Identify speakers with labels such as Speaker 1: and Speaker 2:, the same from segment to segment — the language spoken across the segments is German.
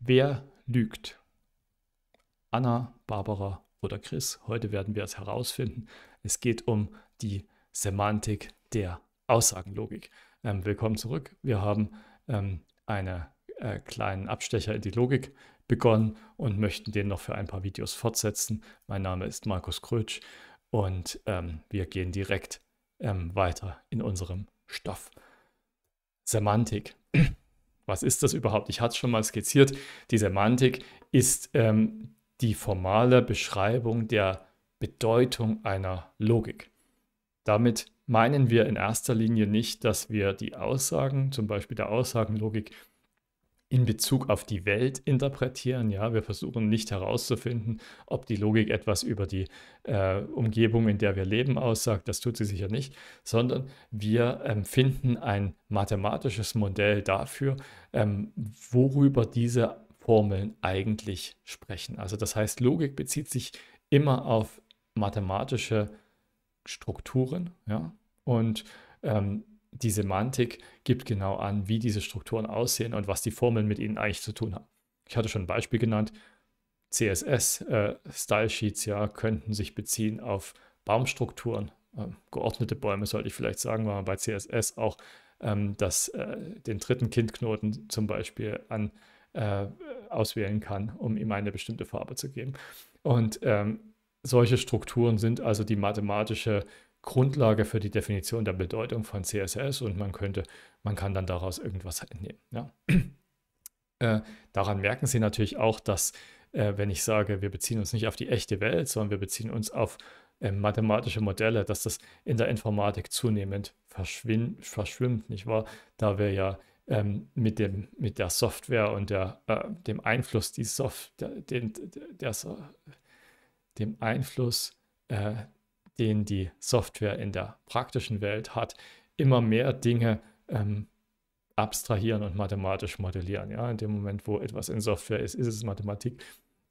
Speaker 1: Wer lügt? Anna, Barbara oder Chris? Heute werden wir es herausfinden. Es geht um die Semantik der Aussagenlogik. Ähm, willkommen zurück. Wir haben ähm, einen äh, kleinen Abstecher in die Logik begonnen und möchten den noch für ein paar Videos fortsetzen. Mein Name ist Markus Krötsch und ähm, wir gehen direkt ähm, weiter in unserem Stoff. Semantik. Was ist das überhaupt? Ich hatte es schon mal skizziert. Die Semantik ist ähm, die formale Beschreibung der Bedeutung einer Logik. Damit meinen wir in erster Linie nicht, dass wir die Aussagen, zum Beispiel der Aussagenlogik, in Bezug auf die Welt interpretieren. Ja, wir versuchen nicht herauszufinden, ob die Logik etwas über die äh, Umgebung, in der wir leben, aussagt. Das tut sie sicher nicht, sondern wir ähm, finden ein mathematisches Modell dafür, ähm, worüber diese Formeln eigentlich sprechen. Also das heißt, Logik bezieht sich immer auf mathematische Strukturen, ja, und ähm, die Semantik gibt genau an, wie diese Strukturen aussehen und was die Formeln mit ihnen eigentlich zu tun haben. Ich hatte schon ein Beispiel genannt. css äh, stylesheets äh, ja, könnten sich beziehen auf Baumstrukturen. Ähm, geordnete Bäume sollte ich vielleicht sagen, weil man bei CSS auch ähm, das, äh, den dritten Kindknoten zum Beispiel an, äh, auswählen kann, um ihm eine bestimmte Farbe zu geben. Und ähm, solche Strukturen sind also die mathematische Grundlage für die Definition der Bedeutung von CSS und man könnte, man kann dann daraus irgendwas entnehmen. Ja. Äh, daran merken Sie natürlich auch, dass äh, wenn ich sage, wir beziehen uns nicht auf die echte Welt, sondern wir beziehen uns auf äh, mathematische Modelle, dass das in der Informatik zunehmend verschwimmt, nicht wahr? Da wir ja ähm, mit, dem, mit der Software und der, äh, dem Einfluss, die Soft, der, den, der, der, dem Einfluss äh, den die Software in der praktischen Welt hat, immer mehr Dinge ähm, abstrahieren und mathematisch modellieren. Ja? In dem Moment, wo etwas in Software ist, ist es Mathematik.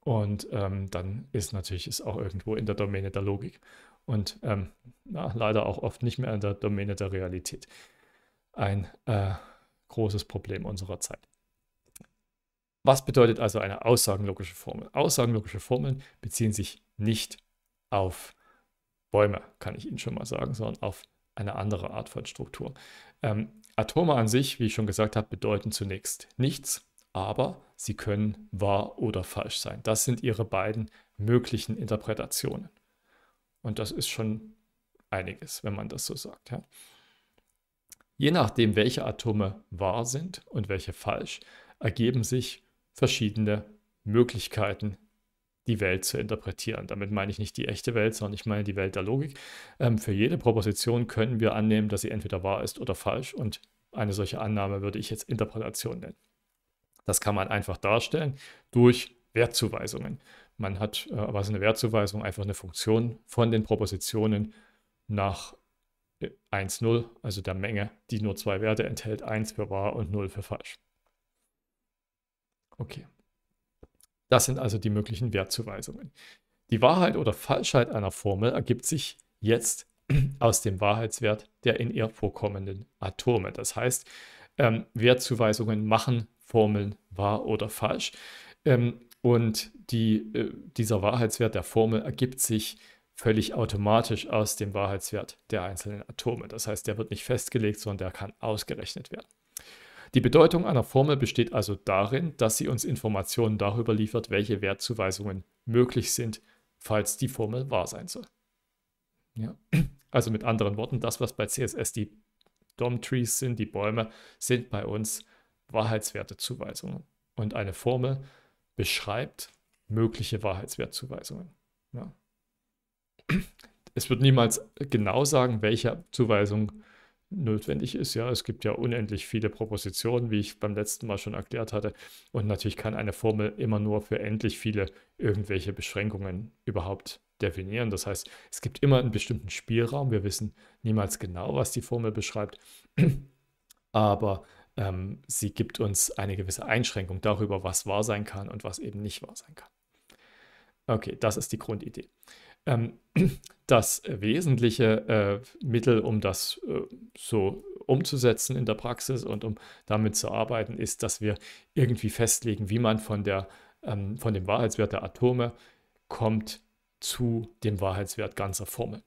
Speaker 1: Und ähm, dann ist natürlich ist auch irgendwo in der Domäne der Logik. Und ähm, na, leider auch oft nicht mehr in der Domäne der Realität. Ein äh, großes Problem unserer Zeit. Was bedeutet also eine aussagenlogische Formel? Aussagenlogische Formeln beziehen sich nicht auf Bäume, kann ich Ihnen schon mal sagen, sondern auf eine andere Art von Struktur. Ähm, Atome an sich, wie ich schon gesagt habe, bedeuten zunächst nichts, aber sie können wahr oder falsch sein. Das sind ihre beiden möglichen Interpretationen. Und das ist schon einiges, wenn man das so sagt. Ja. Je nachdem, welche Atome wahr sind und welche falsch, ergeben sich verschiedene Möglichkeiten, die Welt zu interpretieren. Damit meine ich nicht die echte Welt, sondern ich meine die Welt der Logik. Ähm, für jede Proposition können wir annehmen, dass sie entweder wahr ist oder falsch. Und eine solche Annahme würde ich jetzt Interpretation nennen. Das kann man einfach darstellen durch Wertzuweisungen. Man hat, äh, was eine Wertzuweisung? Einfach eine Funktion von den Propositionen nach 1, äh, 0, also der Menge, die nur zwei Werte enthält, 1 für wahr und 0 für falsch. Okay. Das sind also die möglichen Wertzuweisungen. Die Wahrheit oder Falschheit einer Formel ergibt sich jetzt aus dem Wahrheitswert der in ihr vorkommenden Atome. Das heißt, ähm, Wertzuweisungen machen Formeln wahr oder falsch. Ähm, und die, äh, dieser Wahrheitswert der Formel ergibt sich völlig automatisch aus dem Wahrheitswert der einzelnen Atome. Das heißt, der wird nicht festgelegt, sondern der kann ausgerechnet werden. Die Bedeutung einer Formel besteht also darin, dass sie uns Informationen darüber liefert, welche Wertzuweisungen möglich sind, falls die Formel wahr sein soll. Ja. Also mit anderen Worten, das, was bei CSS die DOM-Trees sind, die Bäume, sind bei uns Wahrheitswertezuweisungen. Und eine Formel beschreibt mögliche Wahrheitswertzuweisungen. Ja. Es wird niemals genau sagen, welche Zuweisung notwendig ist. Ja, es gibt ja unendlich viele Propositionen, wie ich beim letzten Mal schon erklärt hatte. Und natürlich kann eine Formel immer nur für endlich viele irgendwelche Beschränkungen überhaupt definieren. Das heißt, es gibt immer einen bestimmten Spielraum. Wir wissen niemals genau, was die Formel beschreibt, aber ähm, sie gibt uns eine gewisse Einschränkung darüber, was wahr sein kann und was eben nicht wahr sein kann. Okay, das ist die Grundidee ähm, das wesentliche äh, Mittel, um das äh, so umzusetzen in der Praxis und um damit zu arbeiten, ist, dass wir irgendwie festlegen, wie man von, der, ähm, von dem Wahrheitswert der Atome kommt zu dem Wahrheitswert ganzer Formeln.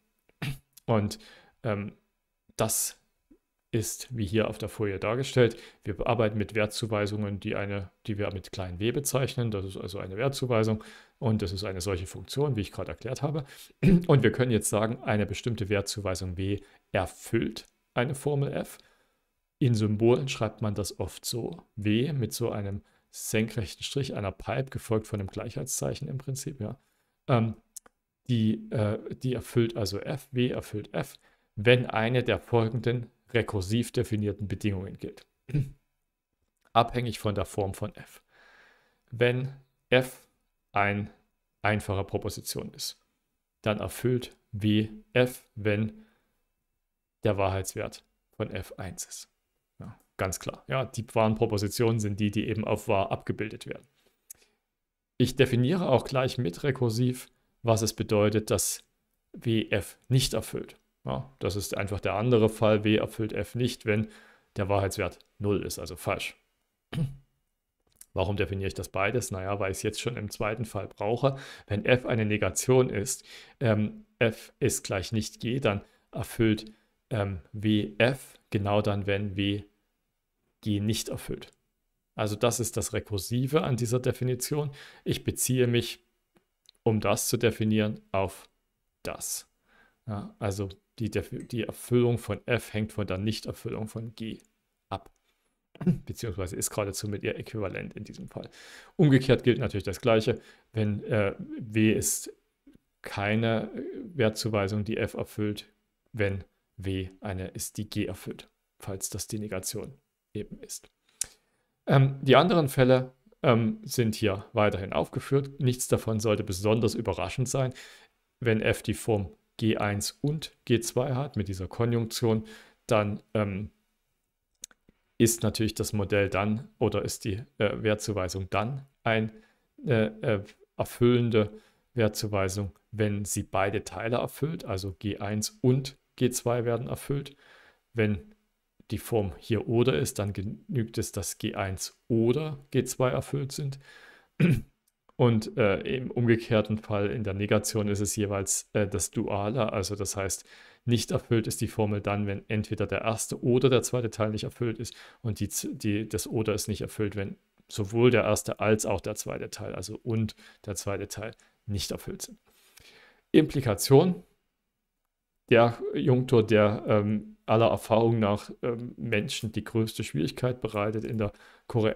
Speaker 1: Und ähm, das ist wie hier auf der Folie dargestellt. Wir arbeiten mit Wertzuweisungen, die, eine, die wir mit klein w bezeichnen. Das ist also eine Wertzuweisung und das ist eine solche Funktion, wie ich gerade erklärt habe. Und wir können jetzt sagen, eine bestimmte Wertzuweisung w erfüllt eine Formel f. In Symbolen schreibt man das oft so. W mit so einem senkrechten Strich, einer Pipe, gefolgt von einem Gleichheitszeichen im Prinzip. Ja. Ähm, die, äh, die erfüllt also f, w erfüllt f, wenn eine der folgenden rekursiv definierten Bedingungen gilt, abhängig von der Form von f. Wenn f ein einfacher Proposition ist, dann erfüllt w f, wenn der Wahrheitswert von f1 ist. Ja, ganz klar. Ja, die wahren Propositionen sind die, die eben auf wahr abgebildet werden. Ich definiere auch gleich mit rekursiv, was es bedeutet, dass WF nicht erfüllt. Ja, das ist einfach der andere Fall. W erfüllt F nicht, wenn der Wahrheitswert 0 ist, also falsch. Warum definiere ich das beides? Naja, weil ich es jetzt schon im zweiten Fall brauche. Wenn f eine Negation ist, ähm, f ist gleich nicht g, dann erfüllt ähm, w f genau dann, wenn w g nicht erfüllt. Also das ist das Rekursive an dieser Definition. Ich beziehe mich, um das zu definieren, auf das. Ja, also die, die Erfüllung von f hängt von der Nichterfüllung von g ab. Beziehungsweise ist geradezu mit ihr äquivalent in diesem Fall. Umgekehrt gilt natürlich das Gleiche. Wenn äh, w ist keine äh, Wertzuweisung, die f erfüllt, wenn w eine ist, die g erfüllt, falls das die Negation eben ist. Ähm, die anderen Fälle ähm, sind hier weiterhin aufgeführt. Nichts davon sollte besonders überraschend sein. Wenn f die Form G1 und G2 hat mit dieser Konjunktion, dann ähm, ist natürlich das Modell dann oder ist die äh, Wertzuweisung dann eine äh, äh, erfüllende Wertzuweisung, wenn sie beide Teile erfüllt, also G1 und G2 werden erfüllt. Wenn die Form hier oder ist, dann genügt es, dass G1 oder G2 erfüllt sind. Und äh, im umgekehrten Fall in der Negation ist es jeweils äh, das Duale, also das heißt, nicht erfüllt ist die Formel dann, wenn entweder der erste oder der zweite Teil nicht erfüllt ist und die, die, das oder ist nicht erfüllt, wenn sowohl der erste als auch der zweite Teil, also und der zweite Teil nicht erfüllt sind. Implikation, der Junktor, der ähm, aller Erfahrung nach ähm, Menschen die größte Schwierigkeit bereitet in der,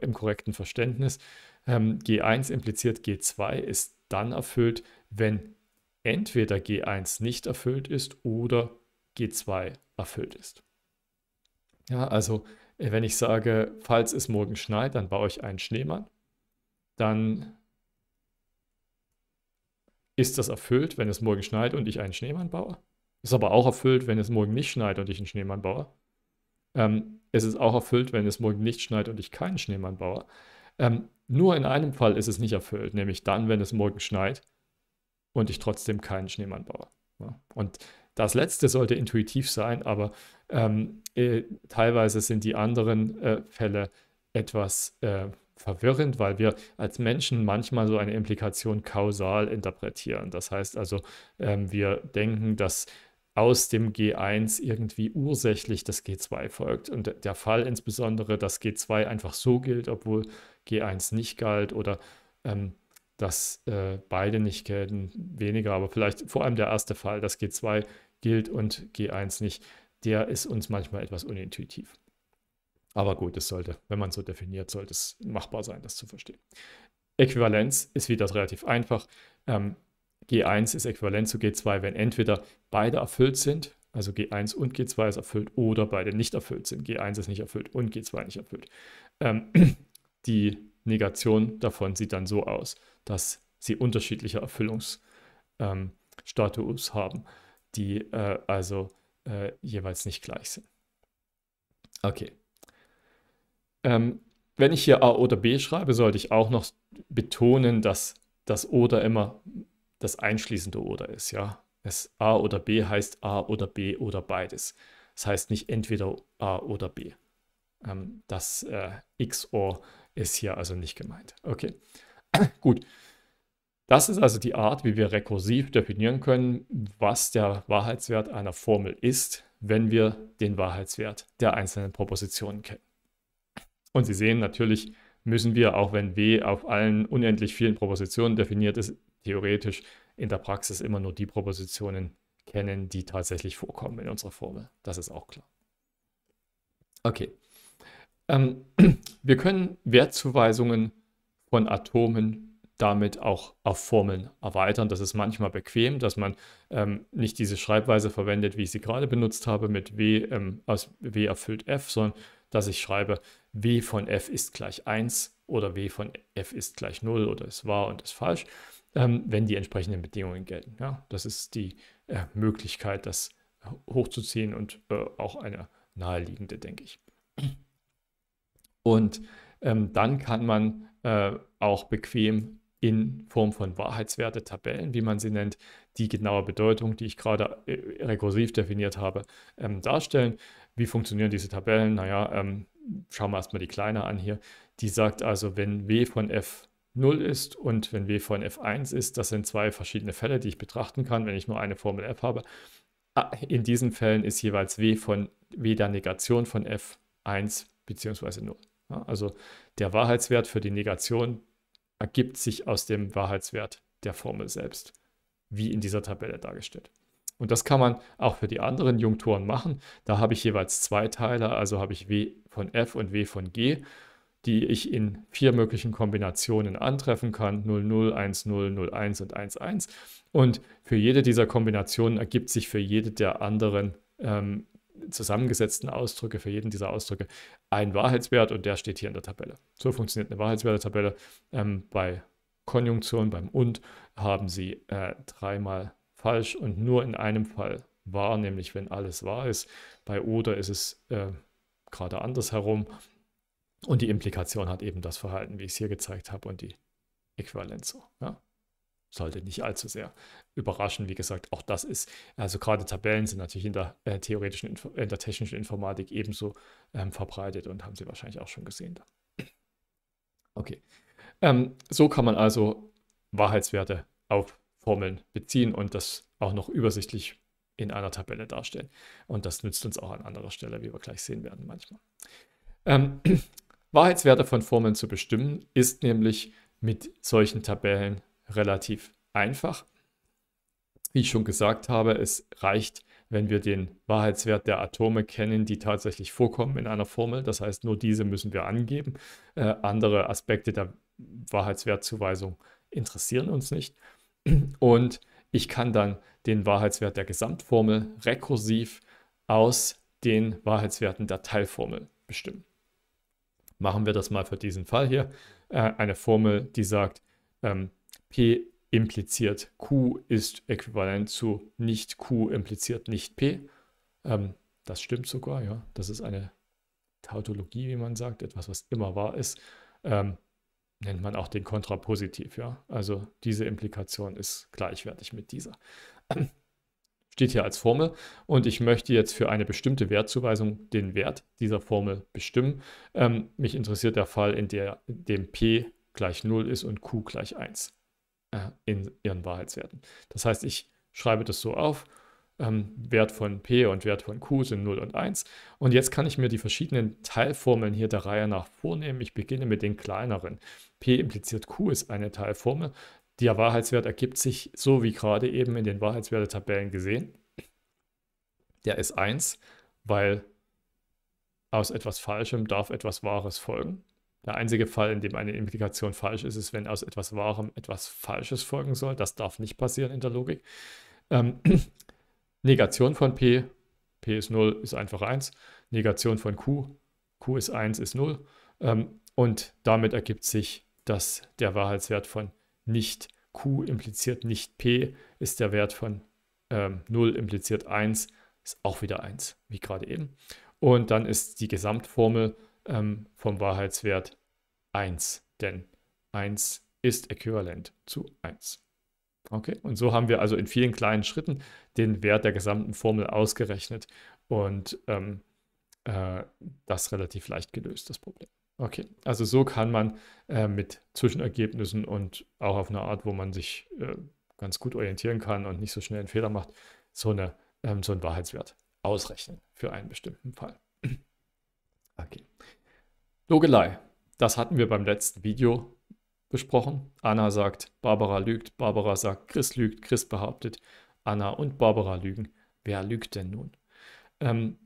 Speaker 1: im korrekten Verständnis, ähm, G1 impliziert G2 ist dann erfüllt, wenn entweder G1 nicht erfüllt ist oder G2 erfüllt ist. Ja, also äh, wenn ich sage, falls es morgen schneit, dann baue ich einen Schneemann, dann ist das erfüllt, wenn es morgen schneit und ich einen Schneemann baue. Ist aber auch erfüllt, wenn es morgen nicht schneit und ich einen Schneemann baue. Ähm, es ist auch erfüllt, wenn es morgen nicht schneit und ich keinen Schneemann baue. Ähm, nur in einem Fall ist es nicht erfüllt, nämlich dann, wenn es morgen schneit und ich trotzdem keinen Schneemann baue. Ja. Und das letzte sollte intuitiv sein, aber ähm, äh, teilweise sind die anderen äh, Fälle etwas äh, verwirrend, weil wir als Menschen manchmal so eine Implikation kausal interpretieren. Das heißt also, ähm, wir denken, dass aus dem G1 irgendwie ursächlich das G2 folgt. Und der Fall insbesondere, dass G2 einfach so gilt, obwohl G1 nicht galt oder ähm, dass äh, beide nicht gelten, weniger, aber vielleicht vor allem der erste Fall, dass G2 gilt und G1 nicht, der ist uns manchmal etwas unintuitiv. Aber gut, es sollte, wenn man so definiert, sollte es machbar sein, das zu verstehen. Äquivalenz ist wieder relativ einfach. Ähm, G1 ist äquivalent zu G2, wenn entweder beide erfüllt sind, also G1 und G2 ist erfüllt, oder beide nicht erfüllt sind. G1 ist nicht erfüllt und G2 nicht erfüllt. Ähm, die Negation davon sieht dann so aus, dass sie unterschiedliche Erfüllungsstatus ähm, haben, die äh, also äh, jeweils nicht gleich sind. Okay. Ähm, wenn ich hier A oder B schreibe, sollte ich auch noch betonen, dass das oder immer das einschließende oder ist, ja. Es A oder B heißt A oder B oder beides. Das heißt nicht entweder A oder B. Ähm, das äh, XOR ist hier also nicht gemeint. Okay, gut. Das ist also die Art, wie wir rekursiv definieren können, was der Wahrheitswert einer Formel ist, wenn wir den Wahrheitswert der einzelnen Propositionen kennen. Und Sie sehen natürlich, müssen wir, auch wenn W auf allen unendlich vielen Propositionen definiert ist, theoretisch in der Praxis immer nur die Propositionen kennen, die tatsächlich vorkommen in unserer Formel. Das ist auch klar. Okay, ähm, wir können Wertzuweisungen von Atomen damit auch auf Formeln erweitern. Das ist manchmal bequem, dass man ähm, nicht diese Schreibweise verwendet, wie ich sie gerade benutzt habe, mit W ähm, aus W erfüllt F, sondern dass ich schreibe, W von F ist gleich 1 oder W von F ist gleich 0 oder ist wahr und ist falsch, ähm, wenn die entsprechenden Bedingungen gelten. Ja? Das ist die äh, Möglichkeit, das äh, hochzuziehen und äh, auch eine naheliegende, denke ich. Und ähm, dann kann man äh, auch bequem in Form von Wahrheitswerte-Tabellen, wie man sie nennt, die genaue Bedeutung, die ich gerade äh, rekursiv definiert habe, ähm, darstellen. Wie funktionieren diese Tabellen? Naja, ähm, schauen wir erstmal die kleine an hier. Die sagt also, wenn W von F 0 ist und wenn W von F1 ist, das sind zwei verschiedene Fälle, die ich betrachten kann, wenn ich nur eine Formel F habe. Ah, in diesen Fällen ist jeweils W von W der Negation von F1 bzw. 0. Also der Wahrheitswert für die Negation ergibt sich aus dem Wahrheitswert der Formel selbst, wie in dieser Tabelle dargestellt. Und das kann man auch für die anderen Jungtoren machen. Da habe ich jeweils zwei Teile, also habe ich W von F und W von G, die ich in vier möglichen Kombinationen antreffen kann, 0, 0, 1, 0, 0, 1 und 1, 1. Und für jede dieser Kombinationen ergibt sich für jede der anderen ähm, zusammengesetzten Ausdrücke, für jeden dieser Ausdrücke einen Wahrheitswert und der steht hier in der Tabelle. So funktioniert eine Wahrheitswertetabelle. Ähm, bei Konjunktion, beim und, haben Sie äh, dreimal falsch und nur in einem Fall wahr, nämlich wenn alles wahr ist. Bei oder ist es äh, gerade andersherum. Und die Implikation hat eben das Verhalten, wie ich es hier gezeigt habe, und die Äquivalenz. Ja? sollte nicht allzu sehr überraschen. Wie gesagt, auch das ist, also gerade Tabellen sind natürlich in der äh, theoretischen, Info, in der technischen Informatik ebenso ähm, verbreitet und haben Sie wahrscheinlich auch schon gesehen. Da. Okay, ähm, so kann man also Wahrheitswerte auf Formeln beziehen und das auch noch übersichtlich in einer Tabelle darstellen. Und das nützt uns auch an anderer Stelle, wie wir gleich sehen werden manchmal. Ähm, Wahrheitswerte von Formeln zu bestimmen, ist nämlich mit solchen Tabellen relativ einfach. Wie ich schon gesagt habe, es reicht, wenn wir den Wahrheitswert der Atome kennen, die tatsächlich vorkommen in einer Formel. Das heißt, nur diese müssen wir angeben. Äh, andere Aspekte der Wahrheitswertzuweisung interessieren uns nicht. Und ich kann dann den Wahrheitswert der Gesamtformel rekursiv aus den Wahrheitswerten der Teilformel bestimmen. Machen wir das mal für diesen Fall hier. Äh, eine Formel, die sagt, ähm, P impliziert Q ist äquivalent zu nicht Q impliziert nicht P. Ähm, das stimmt sogar, ja. Das ist eine Tautologie, wie man sagt, etwas, was immer wahr ist. Ähm, nennt man auch den Kontrapositiv, ja. Also diese Implikation ist gleichwertig mit dieser. Ähm, steht hier als Formel und ich möchte jetzt für eine bestimmte Wertzuweisung den Wert dieser Formel bestimmen. Ähm, mich interessiert der Fall, in, der, in dem P gleich 0 ist und Q gleich 1. Äh, in ihren Wahrheitswerten. Das heißt, ich schreibe das so auf, ähm, Wert von P und Wert von Q sind 0 und 1. Und jetzt kann ich mir die verschiedenen Teilformeln hier der Reihe nach vornehmen. Ich beginne mit den kleineren. P impliziert Q ist eine Teilformel. Der Wahrheitswert ergibt sich so wie gerade eben in den Wahrheitswertetabellen gesehen. Der ist 1, weil aus etwas Falschem darf etwas Wahres folgen. Der einzige Fall, in dem eine Implikation falsch ist, ist, wenn aus etwas Wahrem etwas Falsches folgen soll. Das darf nicht passieren in der Logik. Ähm, Negation von P, P ist 0, ist einfach 1. Negation von Q, Q ist 1, ist 0. Ähm, und damit ergibt sich, dass der Wahrheitswert von nicht Q impliziert nicht P, ist der Wert von ähm, 0 impliziert 1, ist auch wieder 1, wie gerade eben. Und dann ist die Gesamtformel ähm, vom Wahrheitswert 1, denn 1 ist äquivalent zu 1. Okay, und so haben wir also in vielen kleinen Schritten den Wert der gesamten Formel ausgerechnet und ähm, äh, das relativ leicht gelöst, das Problem. Okay, also so kann man äh, mit Zwischenergebnissen und auch auf einer Art, wo man sich äh, ganz gut orientieren kann und nicht so schnell einen Fehler macht, so, eine, ähm, so einen Wahrheitswert ausrechnen für einen bestimmten Fall. Okay. Logelei. Das hatten wir beim letzten Video besprochen. Anna sagt, Barbara lügt, Barbara sagt, Chris lügt, Chris behauptet, Anna und Barbara lügen. Wer lügt denn nun? Ähm,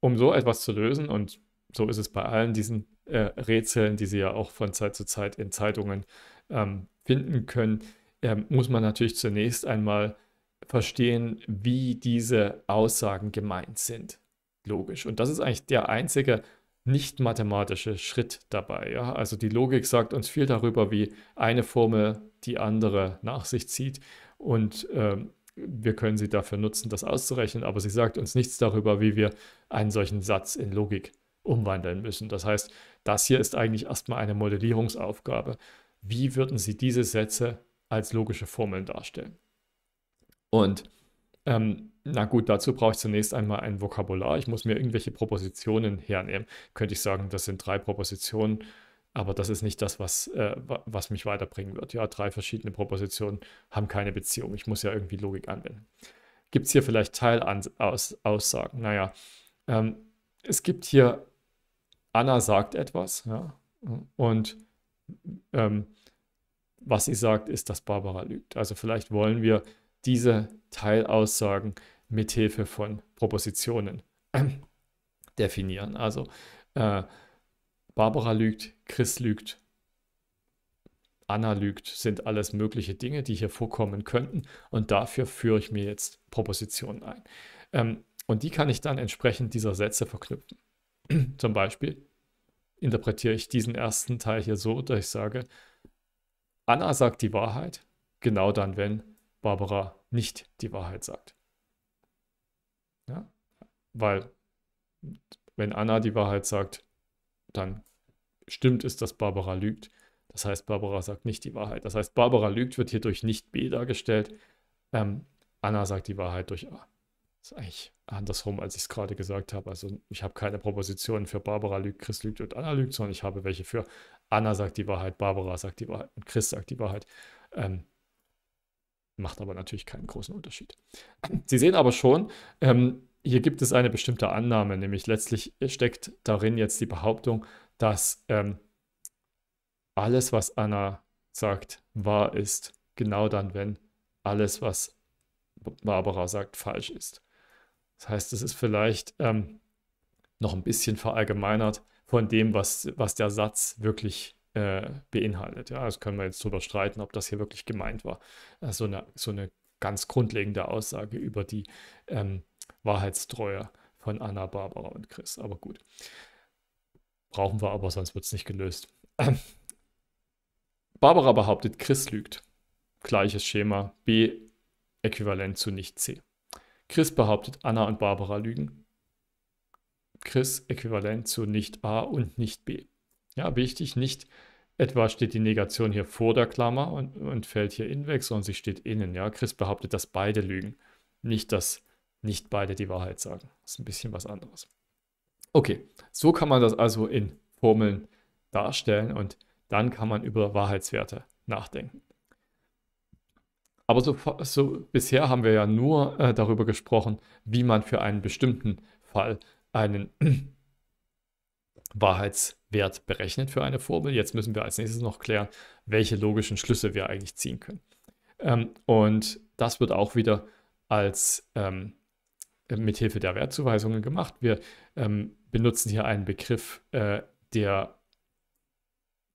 Speaker 1: um so etwas zu lösen, und so ist es bei allen diesen äh, Rätseln, die Sie ja auch von Zeit zu Zeit in Zeitungen ähm, finden können, ähm, muss man natürlich zunächst einmal verstehen, wie diese Aussagen gemeint sind. Logisch. Und das ist eigentlich der einzige nicht-mathematische Schritt dabei. Ja? Also die Logik sagt uns viel darüber, wie eine Formel die andere nach sich zieht und ähm, wir können sie dafür nutzen, das auszurechnen, aber sie sagt uns nichts darüber, wie wir einen solchen Satz in Logik umwandeln müssen. Das heißt, das hier ist eigentlich erstmal eine Modellierungsaufgabe. Wie würden Sie diese Sätze als logische Formeln darstellen? Und ähm, na gut, dazu brauche ich zunächst einmal ein Vokabular. Ich muss mir irgendwelche Propositionen hernehmen. Könnte ich sagen, das sind drei Propositionen, aber das ist nicht das, was, äh, was mich weiterbringen wird. Ja, drei verschiedene Propositionen haben keine Beziehung. Ich muss ja irgendwie Logik anwenden. Gibt es hier vielleicht Teilaussagen? Naja, ähm, es gibt hier, Anna sagt etwas, ja, und ähm, was sie sagt, ist, dass Barbara lügt. Also vielleicht wollen wir diese Teilaussagen mithilfe von Propositionen äh, definieren. Also äh, Barbara lügt, Chris lügt, Anna lügt, sind alles mögliche Dinge, die hier vorkommen könnten. Und dafür führe ich mir jetzt Propositionen ein. Ähm, und die kann ich dann entsprechend dieser Sätze verknüpfen. Zum Beispiel interpretiere ich diesen ersten Teil hier so, dass ich sage, Anna sagt die Wahrheit, genau dann, wenn Barbara nicht die Wahrheit sagt. Ja? Weil wenn Anna die Wahrheit sagt, dann stimmt es, dass Barbara lügt. Das heißt, Barbara sagt nicht die Wahrheit. Das heißt, Barbara lügt wird hier durch nicht B dargestellt. Ähm, Anna sagt die Wahrheit durch A. Das ist eigentlich andersrum, als ich es gerade gesagt habe. Also ich habe keine Propositionen für Barbara lügt, Chris lügt und Anna lügt, sondern ich habe welche für Anna sagt die Wahrheit, Barbara sagt die Wahrheit und Chris sagt die Wahrheit. Ähm, Macht aber natürlich keinen großen Unterschied. Sie sehen aber schon, ähm, hier gibt es eine bestimmte Annahme, nämlich letztlich steckt darin jetzt die Behauptung, dass ähm, alles, was Anna sagt, wahr ist, genau dann, wenn alles, was Barbara sagt, falsch ist. Das heißt, es ist vielleicht ähm, noch ein bisschen verallgemeinert von dem, was, was der Satz wirklich äh, beinhaltet. Ja, das können wir jetzt drüber streiten, ob das hier wirklich gemeint war. Äh, so, eine, so eine ganz grundlegende Aussage über die ähm, Wahrheitstreue von Anna, Barbara und Chris. Aber gut. Brauchen wir aber, sonst wird es nicht gelöst. Ähm, Barbara behauptet, Chris lügt. Gleiches Schema, B äquivalent zu nicht C. Chris behauptet, Anna und Barbara lügen. Chris äquivalent zu nicht A und nicht B. Ja, wichtig, nicht etwa steht die Negation hier vor der Klammer und, und fällt hier in weg, sondern sie steht innen. Ja, Chris behauptet, dass beide lügen. Nicht, dass nicht beide die Wahrheit sagen. Das ist ein bisschen was anderes. Okay, so kann man das also in Formeln darstellen und dann kann man über Wahrheitswerte nachdenken. Aber so, so bisher haben wir ja nur äh, darüber gesprochen, wie man für einen bestimmten Fall einen Wahrheitswert berechnet für eine Formel. Jetzt müssen wir als nächstes noch klären, welche logischen Schlüsse wir eigentlich ziehen können. Ähm, und das wird auch wieder als ähm, mithilfe der Wertzuweisungen gemacht. Wir ähm, benutzen hier einen Begriff, äh, der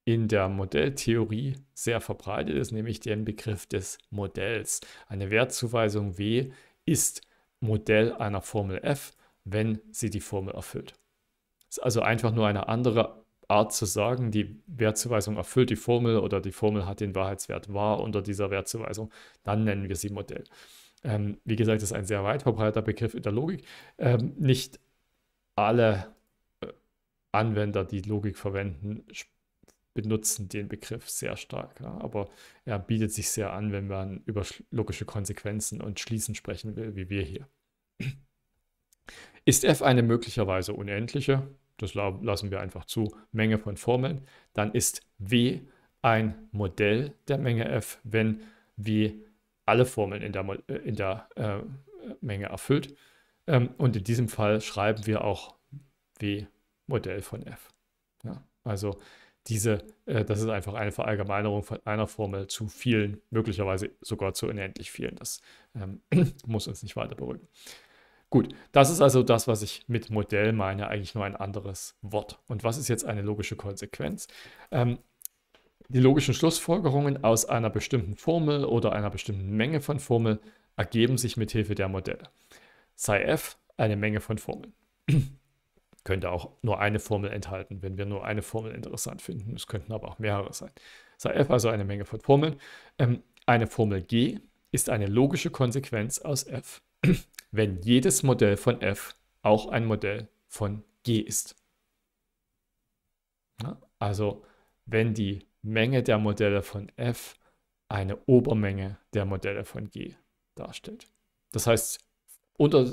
Speaker 1: in der Modelltheorie sehr verbreitet ist, nämlich den Begriff des Modells. Eine Wertzuweisung W ist Modell einer Formel F, wenn sie die Formel erfüllt. Also einfach nur eine andere Art zu sagen, die Wertzuweisung erfüllt die Formel oder die Formel hat den Wahrheitswert wahr unter dieser Wertzuweisung, dann nennen wir sie Modell. Ähm, wie gesagt, das ist ein sehr weit verbreiteter Begriff in der Logik. Ähm, nicht alle äh, Anwender, die Logik verwenden, benutzen den Begriff sehr stark. Ja? Aber er bietet sich sehr an, wenn man über logische Konsequenzen und Schließen sprechen will, wie wir hier. Ist f eine möglicherweise unendliche? das lassen wir einfach zu, Menge von Formeln, dann ist W ein Modell der Menge F, wenn W alle Formeln in der, äh, in der äh, Menge erfüllt. Ähm, und in diesem Fall schreiben wir auch W Modell von F. Ja, also diese, äh, das ist einfach eine Verallgemeinerung von einer Formel zu vielen, möglicherweise sogar zu unendlich vielen. Das ähm, muss uns nicht weiter beruhigen. Gut, das ist also das, was ich mit Modell meine, eigentlich nur ein anderes Wort. Und was ist jetzt eine logische Konsequenz? Ähm, die logischen Schlussfolgerungen aus einer bestimmten Formel oder einer bestimmten Menge von Formeln ergeben sich mit Hilfe der Modelle. Sei f eine Menge von Formeln. könnte auch nur eine Formel enthalten, wenn wir nur eine Formel interessant finden. Es könnten aber auch mehrere sein. Sei f also eine Menge von Formeln. Ähm, eine Formel g ist eine logische Konsequenz aus f wenn jedes Modell von f auch ein Modell von g ist. Also wenn die Menge der Modelle von f eine Obermenge der Modelle von g darstellt. Das heißt, unter,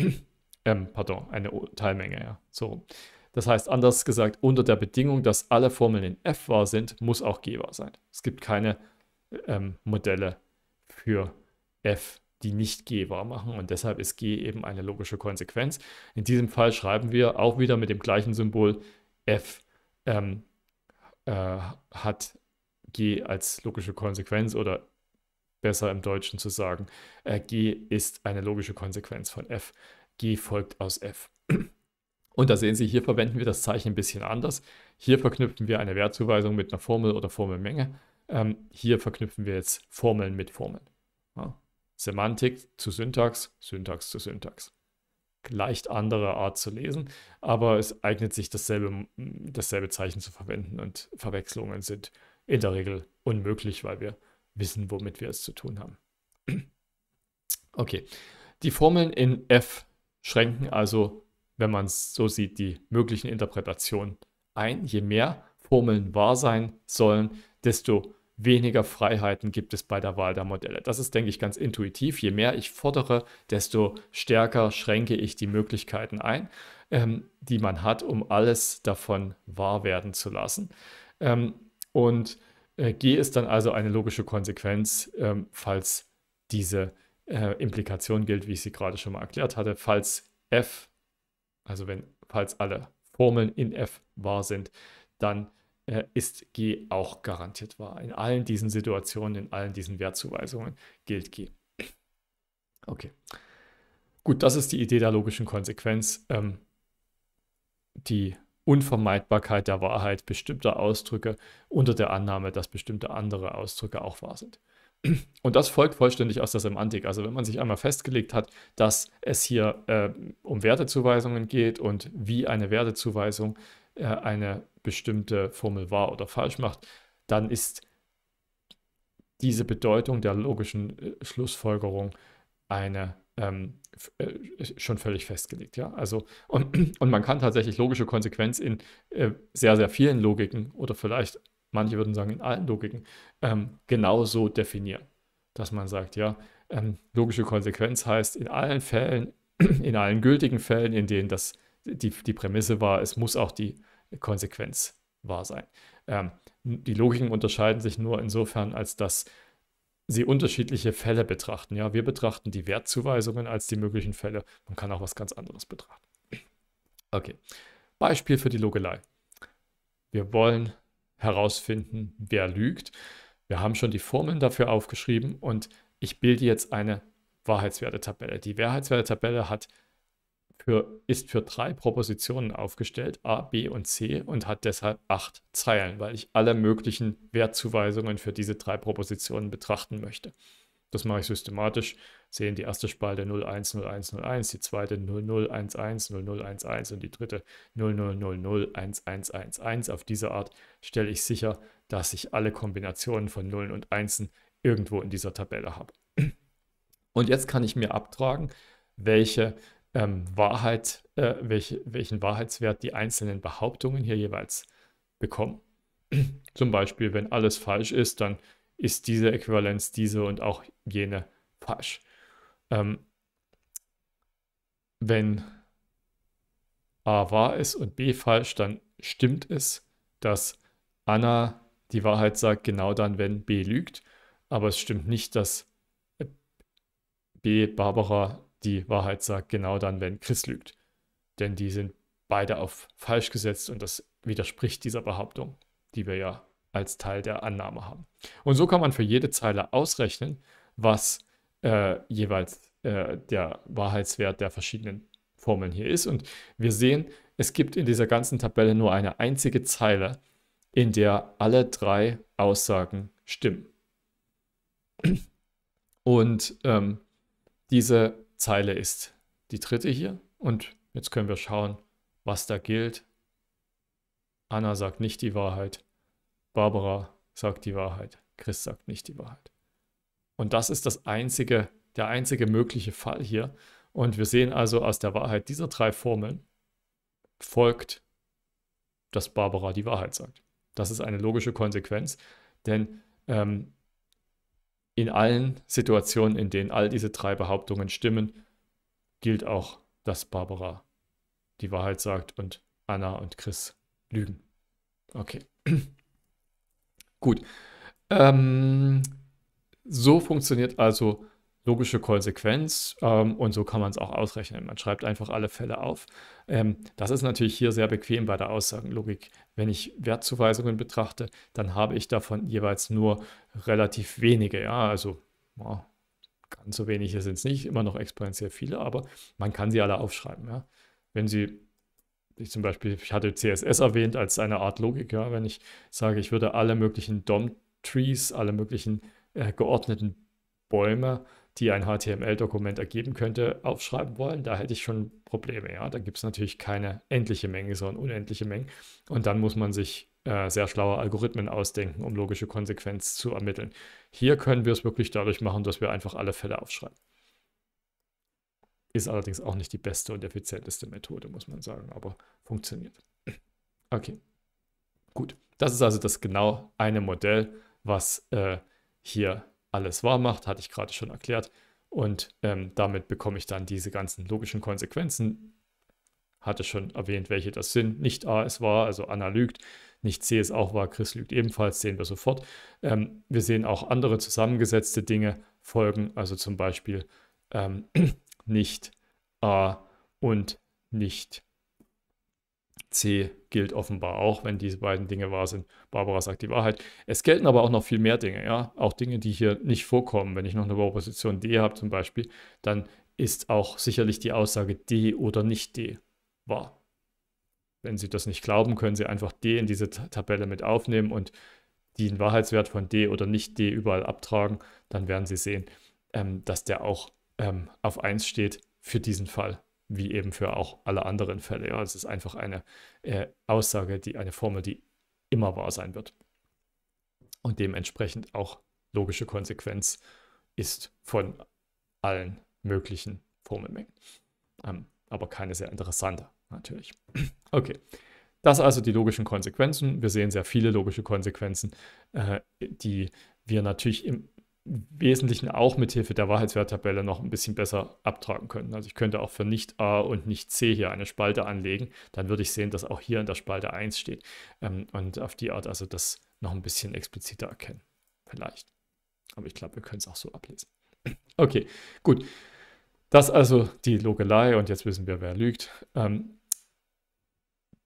Speaker 1: ähm, pardon, eine Teilmenge, ja, so. Das heißt, anders gesagt, unter der Bedingung, dass alle Formeln in f wahr sind, muss auch g wahr sein. Es gibt keine ähm, Modelle für f die nicht G wahr machen und deshalb ist G eben eine logische Konsequenz. In diesem Fall schreiben wir auch wieder mit dem gleichen Symbol F ähm, äh, hat G als logische Konsequenz oder besser im Deutschen zu sagen, äh, G ist eine logische Konsequenz von F. G folgt aus F. Und da sehen Sie, hier verwenden wir das Zeichen ein bisschen anders. Hier verknüpfen wir eine Wertzuweisung mit einer Formel oder Formelmenge. Ähm, hier verknüpfen wir jetzt Formeln mit Formeln. Ja. Semantik zu Syntax, Syntax zu Syntax. Leicht andere Art zu lesen, aber es eignet sich dasselbe, dasselbe Zeichen zu verwenden und Verwechslungen sind in der Regel unmöglich, weil wir wissen, womit wir es zu tun haben. Okay, die Formeln in F schränken also, wenn man es so sieht, die möglichen Interpretationen ein. Je mehr Formeln wahr sein sollen, desto weniger Freiheiten gibt es bei der Wahl der Modelle. Das ist, denke ich, ganz intuitiv. Je mehr ich fordere, desto stärker schränke ich die Möglichkeiten ein, ähm, die man hat, um alles davon wahr werden zu lassen. Ähm, und äh, G ist dann also eine logische Konsequenz, ähm, falls diese äh, Implikation gilt, wie ich sie gerade schon mal erklärt hatte, falls F, also wenn, falls alle Formeln in F wahr sind, dann äh, ist G auch garantiert wahr. In allen diesen Situationen, in allen diesen Wertzuweisungen gilt G. Okay. Gut, das ist die Idee der logischen Konsequenz. Ähm, die Unvermeidbarkeit der Wahrheit bestimmter Ausdrücke unter der Annahme, dass bestimmte andere Ausdrücke auch wahr sind. Und das folgt vollständig aus der Semantik. Also wenn man sich einmal festgelegt hat, dass es hier äh, um Wertezuweisungen geht und wie eine Wertezuweisung äh, eine bestimmte Formel wahr oder falsch macht, dann ist diese Bedeutung der logischen äh, Schlussfolgerung eine ähm, äh, schon völlig festgelegt. Ja? Also, und, und man kann tatsächlich logische Konsequenz in äh, sehr, sehr vielen Logiken oder vielleicht, manche würden sagen, in allen Logiken ähm, genauso definieren. Dass man sagt, ja, ähm, logische Konsequenz heißt in allen Fällen, in allen gültigen Fällen, in denen das die, die Prämisse war, es muss auch die Konsequenz wahr sein. Ähm, die Logiken unterscheiden sich nur insofern, als dass sie unterschiedliche Fälle betrachten. Ja, wir betrachten die Wertzuweisungen als die möglichen Fälle. Man kann auch was ganz anderes betrachten. Okay. Beispiel für die Logelei. Wir wollen herausfinden, wer lügt. Wir haben schon die Formeln dafür aufgeschrieben und ich bilde jetzt eine Wahrheitswertetabelle. Die Wahrheitswertetabelle hat für, ist für drei Propositionen aufgestellt, a, b und c, und hat deshalb acht Zeilen, weil ich alle möglichen Wertzuweisungen für diese drei Propositionen betrachten möchte. Das mache ich systematisch. Sehen die erste Spalte 010101, die zweite 0011 0011 und die dritte 0001111. Auf diese Art stelle ich sicher, dass ich alle Kombinationen von Nullen und Einsen irgendwo in dieser Tabelle habe. Und jetzt kann ich mir abtragen, welche ähm, Wahrheit, äh, welche, welchen Wahrheitswert die einzelnen Behauptungen hier jeweils bekommen. Zum Beispiel, wenn alles falsch ist, dann ist diese Äquivalenz diese und auch jene falsch. Ähm, wenn A wahr ist und B falsch, dann stimmt es, dass Anna die Wahrheit sagt, genau dann, wenn B lügt. Aber es stimmt nicht, dass äh, B Barbara die Wahrheit sagt, genau dann, wenn Chris lügt. Denn die sind beide auf falsch gesetzt und das widerspricht dieser Behauptung, die wir ja als Teil der Annahme haben. Und so kann man für jede Zeile ausrechnen, was äh, jeweils äh, der Wahrheitswert der verschiedenen Formeln hier ist. Und wir sehen, es gibt in dieser ganzen Tabelle nur eine einzige Zeile, in der alle drei Aussagen stimmen. Und ähm, diese Zeile ist die dritte hier. Und jetzt können wir schauen, was da gilt. Anna sagt nicht die Wahrheit. Barbara sagt die Wahrheit. Chris sagt nicht die Wahrheit. Und das ist das einzige, der einzige mögliche Fall hier. Und wir sehen also aus der Wahrheit dieser drei Formeln folgt, dass Barbara die Wahrheit sagt. Das ist eine logische Konsequenz, denn ähm, in allen Situationen, in denen all diese drei Behauptungen stimmen, gilt auch, dass Barbara die Wahrheit sagt und Anna und Chris lügen. Okay. Gut. Ähm, so funktioniert also logische Konsequenz ähm, und so kann man es auch ausrechnen. Man schreibt einfach alle Fälle auf. Ähm, das ist natürlich hier sehr bequem bei der Aussagenlogik. Wenn ich Wertzuweisungen betrachte, dann habe ich davon jeweils nur relativ wenige. Ja, also ja, ganz so wenige sind es nicht, immer noch exponentiell viele, aber man kann sie alle aufschreiben. Ja. Wenn Sie ich zum Beispiel, ich hatte CSS erwähnt als eine Art Logik, ja, wenn ich sage, ich würde alle möglichen DOM-Trees, alle möglichen äh, geordneten Bäume die ein HTML-Dokument ergeben könnte, aufschreiben wollen, da hätte ich schon Probleme. Ja? Da gibt es natürlich keine endliche Menge, sondern unendliche Mengen. Und dann muss man sich äh, sehr schlaue Algorithmen ausdenken, um logische Konsequenz zu ermitteln. Hier können wir es wirklich dadurch machen, dass wir einfach alle Fälle aufschreiben. Ist allerdings auch nicht die beste und effizienteste Methode, muss man sagen, aber funktioniert. Okay, gut. Das ist also das genau eine Modell, was äh, hier alles wahr macht, hatte ich gerade schon erklärt. Und ähm, damit bekomme ich dann diese ganzen logischen Konsequenzen. Hatte schon erwähnt, welche das sind. Nicht A ist wahr, also Anna lügt. Nicht C ist auch wahr, Chris lügt ebenfalls, sehen wir sofort. Ähm, wir sehen auch andere zusammengesetzte Dinge folgen, also zum Beispiel ähm, nicht A und nicht C gilt offenbar auch, wenn diese beiden Dinge wahr sind. Barbara sagt die Wahrheit. Es gelten aber auch noch viel mehr Dinge, ja. Auch Dinge, die hier nicht vorkommen. Wenn ich noch eine Bauposition D habe zum Beispiel, dann ist auch sicherlich die Aussage D oder nicht D wahr. Wenn Sie das nicht glauben, können Sie einfach D in diese Tabelle mit aufnehmen und den Wahrheitswert von D oder nicht D überall abtragen. Dann werden Sie sehen, ähm, dass der auch ähm, auf 1 steht für diesen Fall wie eben für auch alle anderen Fälle. Ja, es ist einfach eine äh, Aussage, die eine Formel, die immer wahr sein wird. Und dementsprechend auch logische Konsequenz ist von allen möglichen Formelmengen. Ähm, aber keine sehr interessante, natürlich. Okay. Das also die logischen Konsequenzen. Wir sehen sehr viele logische Konsequenzen, äh, die wir natürlich im Wesentlichen auch mit Hilfe der Wahrheitswerttabelle noch ein bisschen besser abtragen können. Also ich könnte auch für nicht A und nicht C hier eine Spalte anlegen, dann würde ich sehen, dass auch hier in der Spalte 1 steht ähm, und auf die Art also das noch ein bisschen expliziter erkennen. Vielleicht. Aber ich glaube, wir können es auch so ablesen. Okay, gut. Das also die Logelei und jetzt wissen wir, wer lügt. Ähm,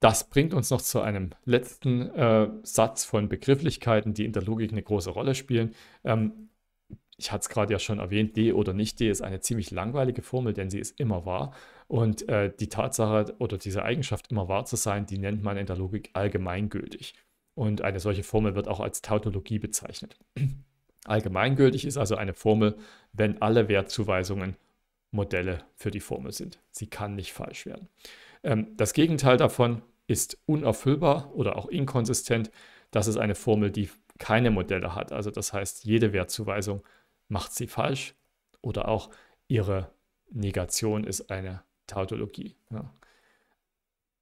Speaker 1: das bringt uns noch zu einem letzten äh, Satz von Begrifflichkeiten, die in der Logik eine große Rolle spielen. Ähm, ich hatte es gerade ja schon erwähnt, D oder nicht D ist eine ziemlich langweilige Formel, denn sie ist immer wahr. Und äh, die Tatsache oder diese Eigenschaft, immer wahr zu sein, die nennt man in der Logik allgemeingültig. Und eine solche Formel wird auch als Tautologie bezeichnet. Allgemeingültig ist also eine Formel, wenn alle Wertzuweisungen Modelle für die Formel sind. Sie kann nicht falsch werden. Ähm, das Gegenteil davon ist unerfüllbar oder auch inkonsistent. Das ist eine Formel, die keine Modelle hat. Also das heißt, jede Wertzuweisung macht sie falsch oder auch ihre Negation ist eine Tautologie. Ja.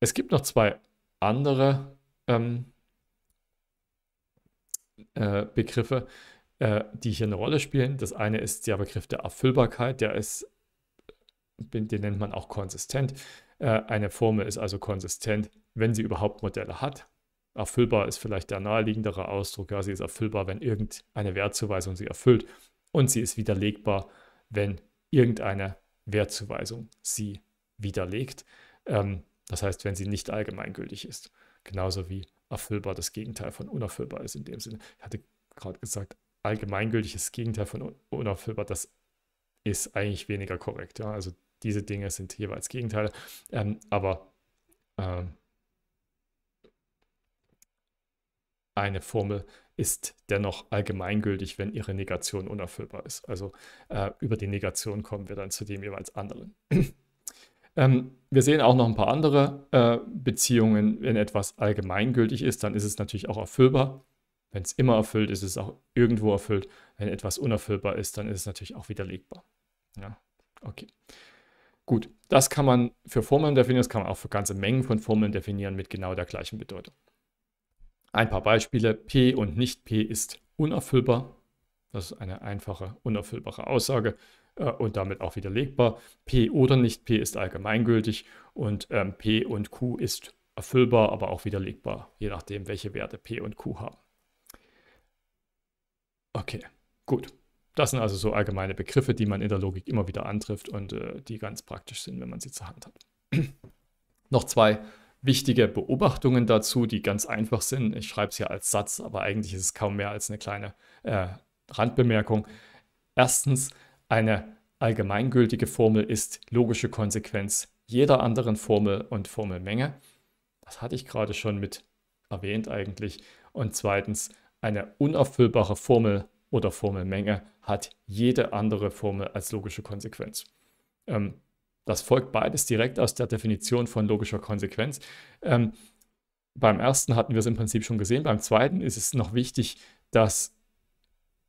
Speaker 1: Es gibt noch zwei andere ähm, äh, Begriffe, äh, die hier eine Rolle spielen. Das eine ist der Begriff der Erfüllbarkeit, der ist, den nennt man auch konsistent. Äh, eine Formel ist also konsistent, wenn sie überhaupt Modelle hat. Erfüllbar ist vielleicht der naheliegendere Ausdruck. Ja, sie ist erfüllbar, wenn irgendeine Wertzuweisung sie erfüllt und sie ist widerlegbar, wenn irgendeine Wertzuweisung sie widerlegt. Ähm, das heißt, wenn sie nicht allgemeingültig ist. Genauso wie erfüllbar das Gegenteil von unerfüllbar ist in dem Sinne. Ich hatte gerade gesagt, allgemeingültiges Gegenteil von unerfüllbar, das ist eigentlich weniger korrekt. Ja? Also diese Dinge sind jeweils Gegenteile. Ähm, aber ähm, eine Formel ist dennoch allgemeingültig, wenn ihre Negation unerfüllbar ist. Also äh, über die Negation kommen wir dann zu dem jeweils anderen. ähm, wir sehen auch noch ein paar andere äh, Beziehungen. Wenn etwas allgemeingültig ist, dann ist es natürlich auch erfüllbar. Wenn es immer erfüllt ist, ist es auch irgendwo erfüllt. Wenn etwas unerfüllbar ist, dann ist es natürlich auch widerlegbar. Ja, okay. Gut, das kann man für Formeln definieren, das kann man auch für ganze Mengen von Formeln definieren mit genau der gleichen Bedeutung. Ein paar Beispiele. P und nicht P ist unerfüllbar. Das ist eine einfache, unerfüllbare Aussage äh, und damit auch widerlegbar. P oder nicht P ist allgemeingültig und ähm, P und Q ist erfüllbar, aber auch widerlegbar, je nachdem, welche Werte P und Q haben. Okay, gut. Das sind also so allgemeine Begriffe, die man in der Logik immer wieder antrifft und äh, die ganz praktisch sind, wenn man sie zur Hand hat. Noch zwei wichtige Beobachtungen dazu, die ganz einfach sind. Ich schreibe es hier als Satz, aber eigentlich ist es kaum mehr als eine kleine äh, Randbemerkung. Erstens, eine allgemeingültige Formel ist logische Konsequenz jeder anderen Formel und Formelmenge. Das hatte ich gerade schon mit erwähnt eigentlich. Und zweitens, eine unerfüllbare Formel oder Formelmenge hat jede andere Formel als logische Konsequenz. Ähm, das folgt beides direkt aus der Definition von logischer Konsequenz. Ähm, beim ersten hatten wir es im Prinzip schon gesehen. Beim zweiten ist es noch wichtig, dass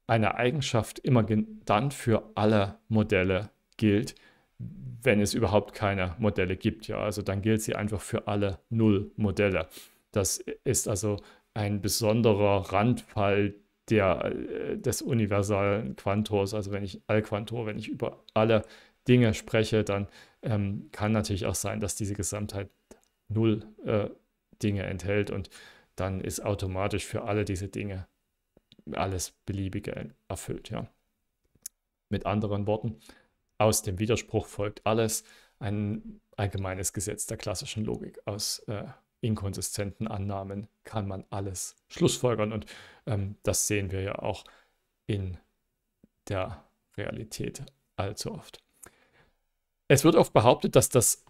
Speaker 1: eine Eigenschaft immer dann für alle Modelle gilt, wenn es überhaupt keine Modelle gibt. Ja, also dann gilt sie einfach für alle null Modelle. Das ist also ein besonderer Randfall der, äh, des universalen Quantors. Also wenn ich Allquantor, wenn ich über alle Dinge spreche, dann ähm, kann natürlich auch sein, dass diese Gesamtheit null äh, Dinge enthält und dann ist automatisch für alle diese Dinge alles Beliebige erfüllt. Ja. Mit anderen Worten, aus dem Widerspruch folgt alles, ein allgemeines Gesetz der klassischen Logik. Aus äh, inkonsistenten Annahmen kann man alles schlussfolgern und ähm, das sehen wir ja auch in der Realität allzu oft. Es wird oft behauptet, dass das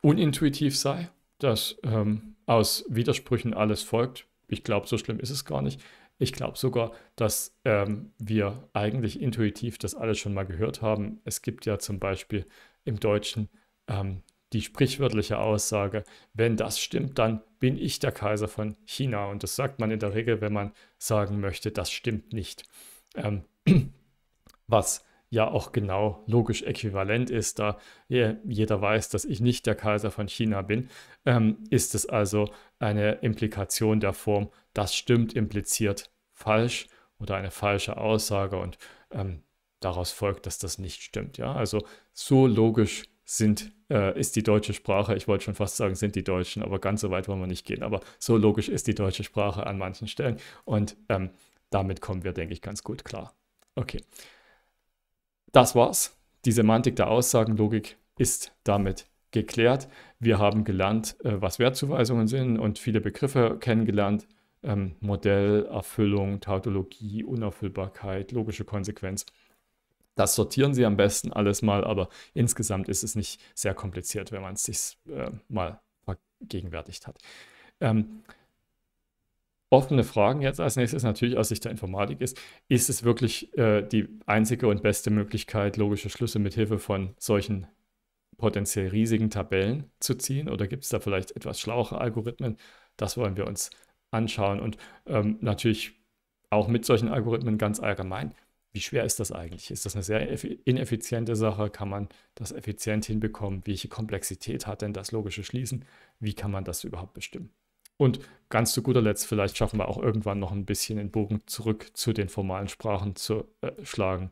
Speaker 1: unintuitiv sei, dass ähm, aus Widersprüchen alles folgt. Ich glaube, so schlimm ist es gar nicht. Ich glaube sogar, dass ähm, wir eigentlich intuitiv das alles schon mal gehört haben. Es gibt ja zum Beispiel im Deutschen ähm, die sprichwörtliche Aussage, wenn das stimmt, dann bin ich der Kaiser von China. Und das sagt man in der Regel, wenn man sagen möchte, das stimmt nicht. Ähm, was ja auch genau logisch äquivalent ist, da jeder weiß, dass ich nicht der Kaiser von China bin, ähm, ist es also eine Implikation der Form, das stimmt impliziert falsch oder eine falsche Aussage und ähm, daraus folgt, dass das nicht stimmt. Ja? Also so logisch sind, äh, ist die deutsche Sprache, ich wollte schon fast sagen, sind die Deutschen, aber ganz so weit wollen wir nicht gehen, aber so logisch ist die deutsche Sprache an manchen Stellen und ähm, damit kommen wir, denke ich, ganz gut klar. Okay. Das war's. Die Semantik der Aussagenlogik ist damit geklärt. Wir haben gelernt, äh, was Wertzuweisungen sind und viele Begriffe kennengelernt. Ähm, Modell, Erfüllung, Tautologie, Unerfüllbarkeit, logische Konsequenz. Das sortieren Sie am besten alles mal, aber insgesamt ist es nicht sehr kompliziert, wenn man es sich äh, mal vergegenwärtigt hat. Ähm, offene Fragen jetzt als nächstes natürlich aus Sicht der Informatik ist, ist es wirklich äh, die einzige und beste Möglichkeit, logische Schlüsse mit Hilfe von solchen potenziell riesigen Tabellen zu ziehen? Oder gibt es da vielleicht etwas schlauere Algorithmen? Das wollen wir uns anschauen. Und ähm, natürlich auch mit solchen Algorithmen ganz allgemein. Wie schwer ist das eigentlich? Ist das eine sehr ineffiziente Sache? Kann man das effizient hinbekommen? Welche Komplexität hat denn das logische Schließen? Wie kann man das überhaupt bestimmen? Und ganz zu guter Letzt, vielleicht schaffen wir auch irgendwann noch ein bisschen den Bogen zurück zu den formalen Sprachen zu äh, schlagen,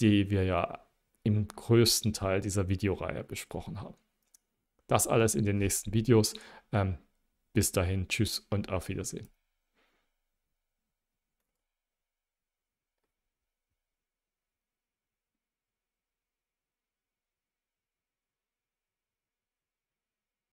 Speaker 1: die wir ja im größten Teil dieser Videoreihe besprochen haben. Das alles in den nächsten Videos. Ähm, bis dahin, tschüss und auf Wiedersehen.